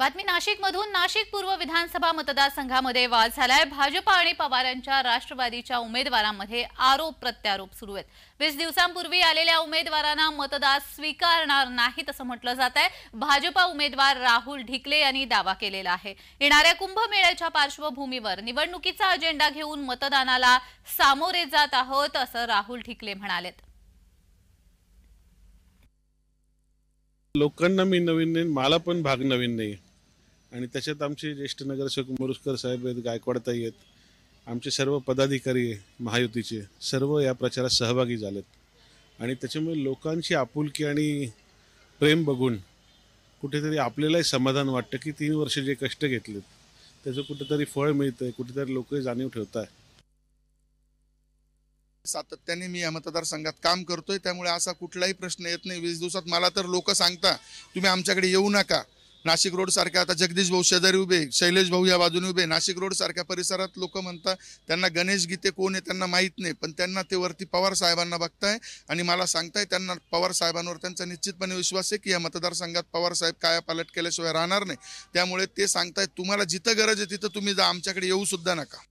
बातमी नाशिकमधून नाशिक पूर्व विधानसभा मतदारसंघामध्ये वाद झालाय भाजपा आणि पवारांच्या राष्ट्रवादीच्या उमेदवारांमध्ये आरोप प्रत्यारोप सुरू आहेत वीस दिवसांपूर्वी आलेल्या उमेदवारांना मतदार स्वीकारणार नाहीत असं म्हटलं जात आहे भाजपा उमेदवार राहुल ढिकले यांनी दावा केलेला आहे येणाऱ्या कुंभमेळ्याच्या पार्श्वभूमीवर निवडणुकीचा अजेंडा घेऊन मतदानाला सामोरे जात आहोत असं राहुल ढिकले म्हणालेत लोकांना मी नवीन नाही मला पण भाग नवीन नाही आणि त्याच्यात आमचे ज्येष्ठ नगरसेवक मोरुसकर साहेब आहेत गायकवाडता आहेत आमचे सर्व पदाधिकारी महायुतीचे सर्व या प्रचारात सहभागी झालेत आणि त्याच्यामुळे लोकांची आपुलकी आणि प्रेम बघून कुठेतरी आपल्यालाही समाधान वाटतं की तीन वर्ष जे कष्ट घेतलेत त्याचं कुठेतरी फळ मिळतंय कुठेतरी लोक जाणीव ठेवत आहे सातत्याने मी या मतदारसंघात काम करतोय त्यामुळे असा कुठलाही प्रश्न येत नाही वीस दिवसात मला तर लोक सांगता तुम्ही आमच्याकडे येऊ नका नाशिक रोड सारख्या आता जगदीश भाऊ शेजारी उभे शैलेश भाऊ या बाजूने उभे नाशिक रोड सारख्या परिसरात लोक म्हणतात त्यांना गणेश गीते कोण आहे त्यांना माहीत नाही पण त्यांना ते वरती पवार साहेबांना बघताय आणि मला सांगताय त्यांना पवार साहेबांवर त्यांचा निश्चितपणे विश्वास आहे की या मतदारसंघात पवार साहेब काय पालट केल्याशिवाय राहणार नाही त्यामुळे ते सांगताय तुम्हाला जिथं गरज आहे तिथं तुम्ही जा आमच्याकडे येऊ सुद्धा नका